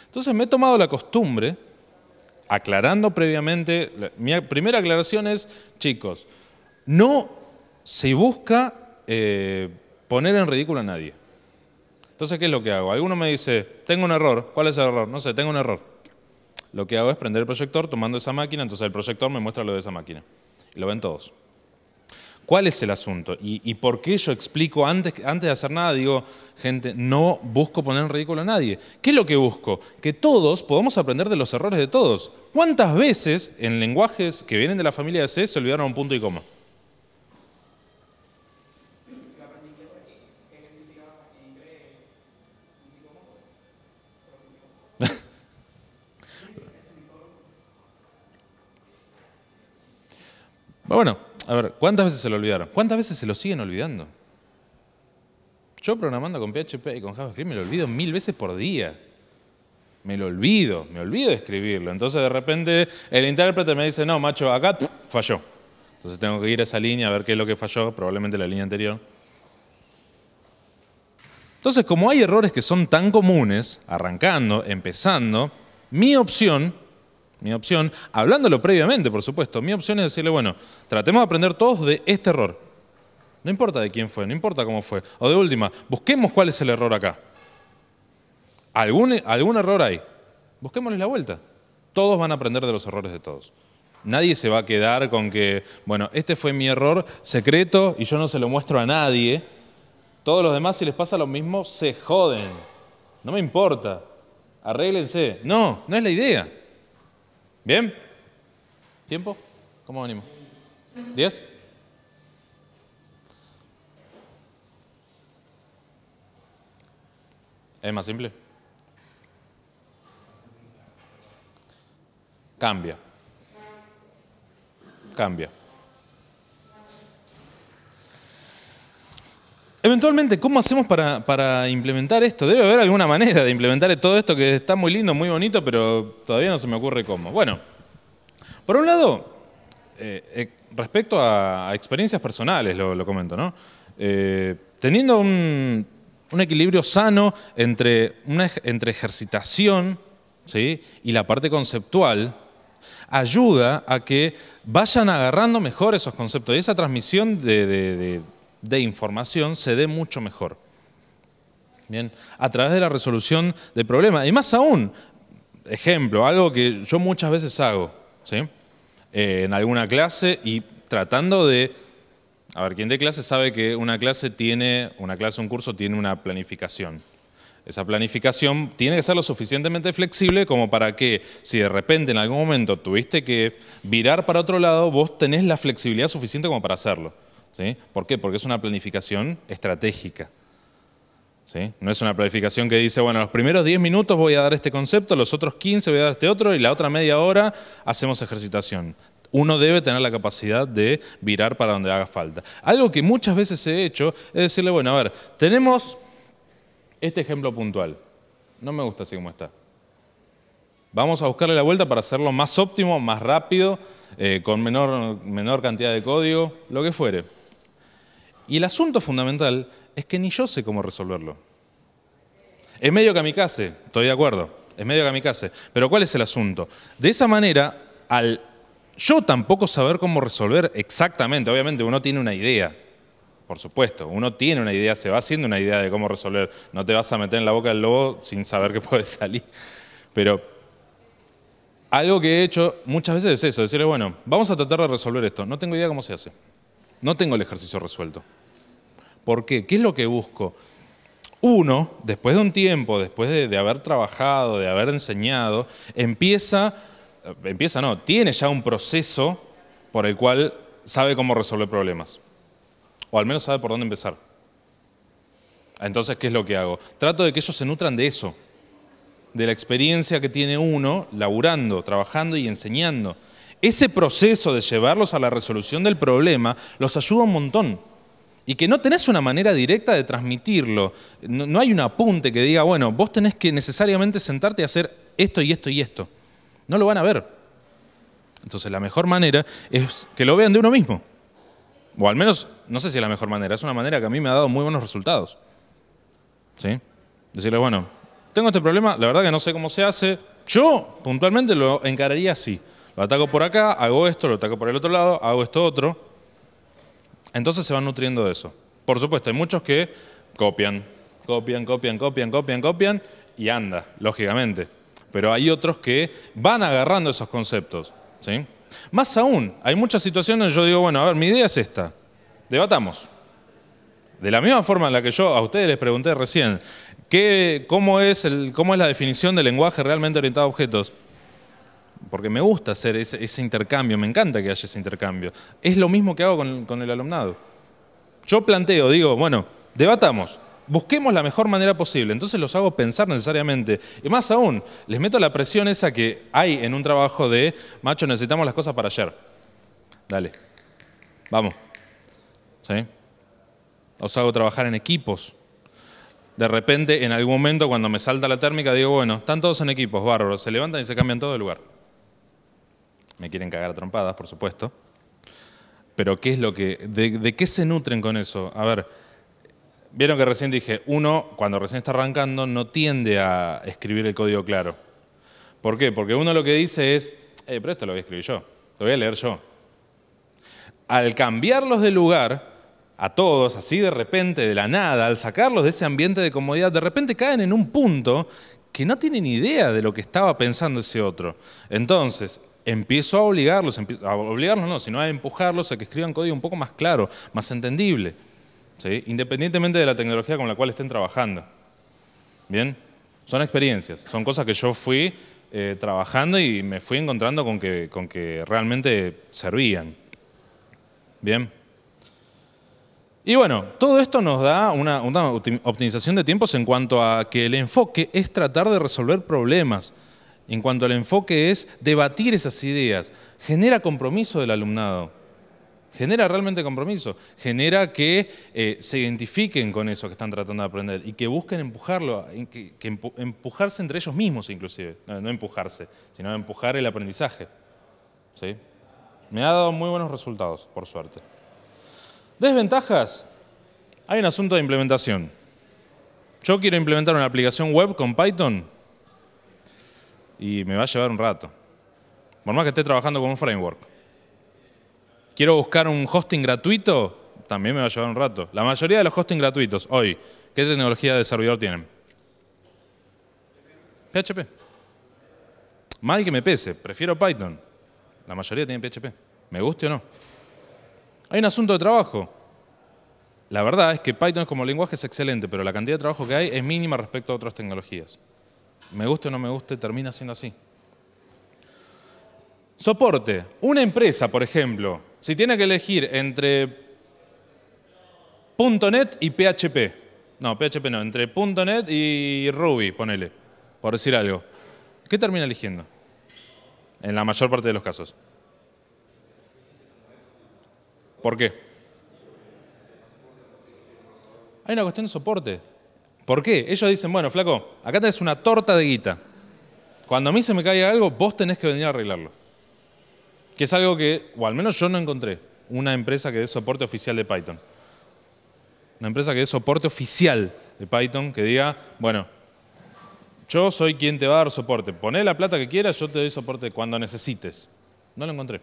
Entonces me he tomado la costumbre, aclarando previamente, mi primera aclaración es, chicos, no se busca eh, poner en ridículo a nadie. Entonces, ¿qué es lo que hago? Alguno me dice, tengo un error. ¿Cuál es el error? No sé, tengo un error. Lo que hago es prender el proyector tomando esa máquina, entonces el proyector me muestra lo de esa máquina. Y lo ven todos. ¿Cuál es el asunto? ¿Y, por qué yo explico antes, antes de hacer nada? Digo, gente, no busco poner en ridículo a nadie. ¿Qué es lo que busco? Que todos podamos aprender de los errores de todos. ¿Cuántas veces en lenguajes que vienen de la familia de C se olvidaron un punto y coma? Bueno, a ver, ¿cuántas veces se lo olvidaron? ¿Cuántas veces se lo siguen olvidando? Yo programando con PHP y con JavaScript me lo olvido mil veces por día. Me lo olvido, me olvido de escribirlo. Entonces de repente el intérprete me dice, no, macho, acá falló. Entonces tengo que ir a esa línea a ver qué es lo que falló, probablemente la línea anterior. Entonces, como hay errores que son tan comunes, arrancando, empezando, mi opción mi opción, hablándolo previamente, por supuesto, mi opción es decirle, bueno, tratemos de aprender todos de este error. No importa de quién fue, no importa cómo fue. O de última, busquemos cuál es el error acá. Algún, algún error hay. Busquémosle la vuelta. Todos van a aprender de los errores de todos. Nadie se va a quedar con que, bueno, este fue mi error secreto y yo no se lo muestro a nadie. Todos los demás, si les pasa lo mismo, se joden. No me importa. Arréglense. No, no es la idea. ¿Bien? ¿Tiempo? ¿Cómo venimos? ¿Diez? ¿Es más simple? Cambia. Cambia. Eventualmente, ¿cómo hacemos para, implementar esto? Debe haber alguna manera de implementar todo esto que está muy lindo, muy bonito, pero todavía no se me ocurre cómo. Bueno, por un lado, eh, eh, respecto a, experiencias personales, lo, comento, ¿no? Eh, teniendo un, equilibrio sano entre, entre ejercitación y la parte conceptual, ayuda a que vayan agarrando mejor esos conceptos y esa transmisión de de información se dé mucho mejor. Bien, a través de la resolución de problemas. Y más aún, ejemplo, algo que yo muchas veces hago, ¿sí? Eh, en alguna clase y tratando de... A ver, quien de clase sabe que una clase tiene, una clase, un curso tiene una planificación, esa planificación tiene que ser lo suficientemente flexible como para que si de repente en algún momento tuviste que virar para otro lado, vos tenés la flexibilidad suficiente como para hacerlo. ¿Por qué? Porque es una planificación estratégica. No es una planificación que dice, bueno, los primeros 10 minutos voy a dar este concepto, los otros 15 voy a dar este otro y la otra media hora hacemos ejercitación. Uno debe tener la capacidad de virar para donde haga falta. Algo que muchas veces he hecho es decirle, bueno, a ver, tenemos este ejemplo puntual. No me gusta así como está. Vamos a buscarle la vuelta para hacerlo más óptimo, más rápido, eh, con menor, menor cantidad de código, lo que fuere. Y el asunto fundamental es que ni yo sé cómo resolverlo. Es medio kamikaze, estoy de acuerdo, es medio kamikaze. Pero ¿cuál es el asunto? De esa manera, al yo tampoco saber cómo resolver exactamente, obviamente uno tiene una idea, por supuesto, uno tiene una idea, se va haciendo una idea de cómo resolver, no te vas a meter en la boca del lobo sin saber que <laughs> puede salir. Pero algo que he hecho muchas veces es eso, decirle, bueno, vamos a tratar de resolver esto, no tengo idea cómo se hace. No tengo el ejercicio resuelto. ¿Por qué? ¿Qué es lo que busco? Uno, después de un tiempo, después de, haber trabajado, de haber enseñado, empieza, eh, empieza no, tiene ya un proceso por el cual sabe cómo resolver problemas. O al menos sabe por dónde empezar. Entonces, ¿qué es lo que hago? Trato de que ellos se nutran de eso, de la experiencia que tiene uno laburando, trabajando y enseñando ese proceso de llevarlos a la resolución del problema los ayuda un montón. Y que no tenés una manera directa de transmitirlo. No, hay un apunte que diga, bueno, vos tenés que necesariamente sentarte y hacer esto y esto y esto. No lo van a ver. Entonces la mejor manera es que lo vean de uno mismo. O al menos, no sé si es la mejor manera, es una manera que a mí me ha dado muy buenos resultados. ¿Sí? Decirle, bueno, tengo este problema, la verdad que no sé cómo se hace. Yo puntualmente lo encararía así. Lo ataco por acá, hago esto, lo ataco por el otro lado, hago esto otro. Entonces se van nutriendo de eso. Por supuesto, hay muchos que copian, copian, copian, copian, copian, copian y anda, lógicamente. Pero hay otros que van agarrando esos conceptos. ¿sí? Más aún, hay muchas situaciones donde yo digo, bueno, a ver, mi idea es esta. Debatamos. De la misma forma en la que yo a ustedes les pregunté recién, ¿qué, cómo, es el, ¿cómo es la definición del lenguaje realmente orientado a objetos? porque me gusta hacer ese, intercambio, me encanta que haya ese intercambio. Es lo mismo que hago con, el alumnado. Yo planteo, digo, bueno, debatamos, busquemos la mejor manera posible. Entonces los hago pensar necesariamente. Y más aún, les meto la presión esa que hay en un trabajo de, macho, necesitamos las cosas para ayer. Dale, vamos. ¿Sí? Os hago trabajar en equipos. De repente, en algún momento, cuando me salta la térmica, digo, bueno, están todos en equipos, bárbaro, se levantan y se cambian todo el lugar me quieren cagar trompadas, por supuesto. Pero ¿qué es lo que, de, de, qué se nutren con eso? A ver, vieron que recién dije, uno cuando recién está arrancando no tiende a escribir el código claro. ¿Por qué? Porque uno lo que dice es, eh, pero esto lo voy a escribir yo, lo voy a leer yo. Al cambiarlos de lugar, a todos, así de repente, de la nada, al sacarlos de ese ambiente de comodidad, de repente caen en un punto que no tienen idea de lo que estaba pensando ese otro. Entonces, empiezo a obligarlos, a obligarlos no, sino a empujarlos a que escriban código un poco más claro, más entendible, independientemente de la tecnología con la cual estén trabajando. ¿Bien? Son experiencias, son cosas que yo fui eh, trabajando y me fui encontrando con que, con que realmente servían. ¿Bien? Y bueno, todo esto nos da una, una optimización de tiempos en cuanto a que el enfoque es tratar de resolver problemas, en cuanto al enfoque es debatir esas ideas. Genera compromiso del alumnado. Genera realmente compromiso. Genera que eh, se identifiquen con eso que están tratando de aprender y que busquen empujarlo, que, que empujarse entre ellos mismos inclusive. No, no empujarse, sino empujar el aprendizaje. ¿Sí? Me ha dado muy buenos resultados, por suerte. Desventajas. Hay un asunto de implementación. Yo quiero implementar una aplicación web con Python y me va a llevar un rato. Por más que esté trabajando con un framework. Quiero buscar un hosting gratuito, también me va a llevar un rato. La mayoría de los hosting gratuitos hoy, ¿qué tecnología de servidor tienen? PHP. Mal que me pese, prefiero Python. La mayoría tiene PHP. Me guste o no. Hay un asunto de trabajo. La verdad es que Python como lenguaje es excelente, pero la cantidad de trabajo que hay es mínima respecto a otras tecnologías me guste o no me guste, termina siendo así. Soporte. Una empresa, por ejemplo, si tiene que elegir entre .NET y PHP, no, PHP no, entre .NET y Ruby, ponele, por decir algo, ¿qué termina eligiendo? En la mayor parte de los casos. ¿Por qué? Hay una cuestión de soporte. ¿Por qué? Ellos dicen, bueno, flaco, acá tenés una torta de guita. Cuando a mí se me cae algo, vos tenés que venir a arreglarlo. Que es algo que, o al menos yo no encontré, una empresa que dé soporte oficial de Python. Una empresa que dé soporte oficial de Python, que diga, bueno, yo soy quien te va a dar soporte. Poné la plata que quieras, yo te doy soporte cuando necesites. No lo encontré.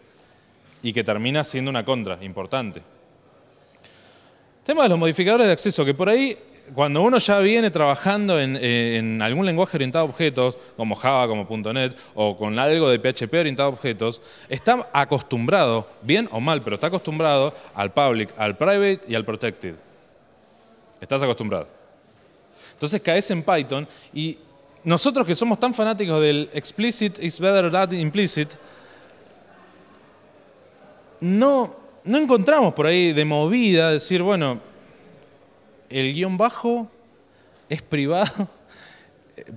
Y que termina siendo una contra importante. Tema de los modificadores de acceso, que por ahí cuando uno ya viene trabajando eh, en, algún lenguaje orientado a objetos, como Java, como .NET, o con algo de PHP orientado a objetos, está acostumbrado, bien o mal, pero está acostumbrado al public, al private y al protected. Estás acostumbrado. Entonces caes en Python y nosotros que somos tan fanáticos del explicit is better than implicit, no, no encontramos por ahí de movida decir, bueno, el guión bajo es privado.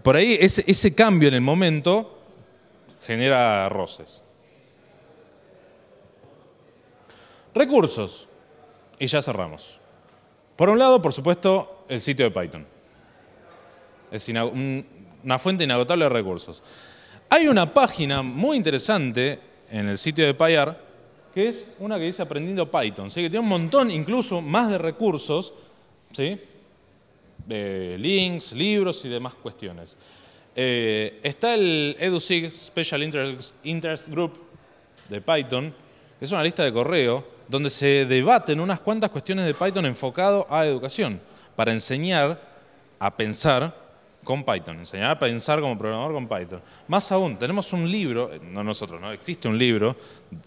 Por ahí ese, cambio en el momento genera roces. Recursos. Y ya cerramos. Por un lado, por supuesto, el sitio de Python. Es una fuente inagotable de recursos. Hay una página muy interesante en el sitio de Payar, que es una que dice Aprendiendo Python. ¿sí? Que tiene un montón, incluso más de recursos ¿sí? de links, libros y demás cuestiones. Eh, está el EduSig Special Interest, Group de Python, que es una lista de correo donde se debaten unas cuantas cuestiones de Python enfocado a educación, para enseñar a pensar con Python, enseñar a pensar como programador con Python. Más aún, tenemos un libro, no nosotros, no, existe un libro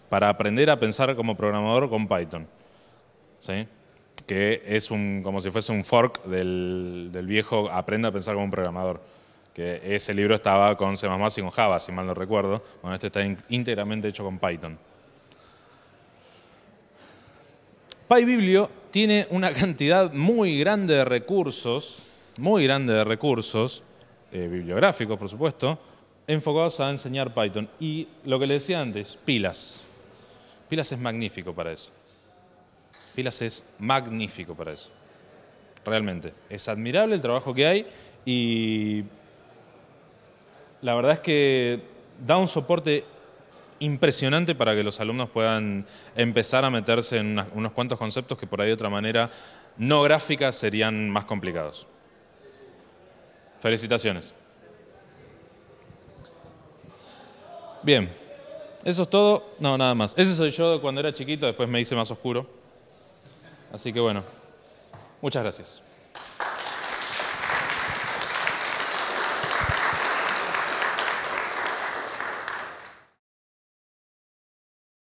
para aprender a pensar como programador con Python. ¿Sí? que es un, como si fuese un fork del, viejo Aprenda a pensar como un programador, que ese libro estaba con C++ y con Java, si mal no recuerdo. Bueno, este está íntegramente hecho con Python. PyBiblio tiene una <laughs> cantidad muy grande de recursos, muy grande de recursos, eh, bibliográficos por supuesto, enfocados a enseñar Python. Y lo que le decía antes, pilas. Pilas es magnífico para eso pilas es magnífico para eso. Realmente. Es admirable el trabajo que hay y la verdad es que da un soporte impresionante para que los alumnos puedan empezar a meterse en unos cuantos conceptos que por ahí de otra manera no gráfica serían más complicados. Felicitaciones. Bien, eso es todo. No, nada más. Ese soy yo cuando era chiquito, después me hice más oscuro. Así que bueno, muchas gracias.